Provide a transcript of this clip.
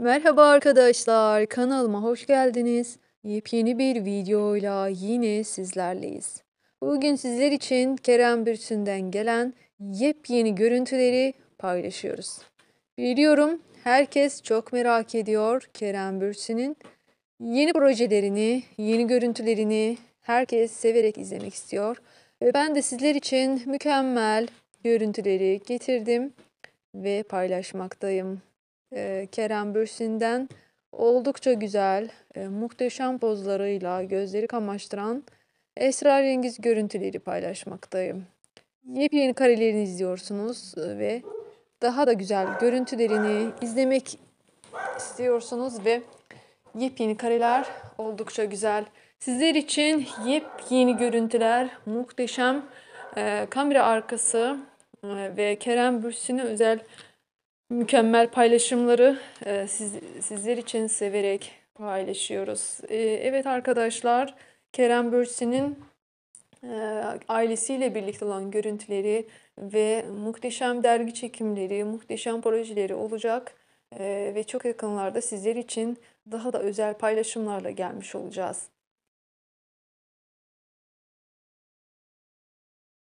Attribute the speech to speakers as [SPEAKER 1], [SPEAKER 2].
[SPEAKER 1] Merhaba arkadaşlar, kanalıma hoş geldiniz. Yepyeni bir videoyla yine sizlerleyiz. Bugün sizler için Kerem Bürsün'den gelen yepyeni görüntüleri paylaşıyoruz. Biliyorum herkes çok merak ediyor Kerem Bürsün'ün yeni projelerini, yeni görüntülerini herkes severek izlemek istiyor. Ve ben de sizler için mükemmel görüntüleri getirdim ve paylaşmaktayım e, Kerem Bürsin'den oldukça güzel, e, muhteşem pozlarıyla gözleri kamaştıran esrarengiz görüntüleri paylaşmaktayım. Yepyeni karelerini izliyorsunuz ve daha da güzel görüntülerini izlemek istiyorsunuz ve yepyeni kareler oldukça güzel. Sizler için yepyeni görüntüler, muhteşem e, kamera arkası e, ve Kerem Bürsin'e özel mükemmel paylaşımları e, siz, sizler için severek paylaşıyoruz. E, evet arkadaşlar Kerem Bürsin'in e, ailesiyle birlikte olan görüntüleri ve muhteşem dergi çekimleri, muhteşem projeleri olacak. E, ve çok yakınlarda sizler için daha da özel paylaşımlarla gelmiş olacağız.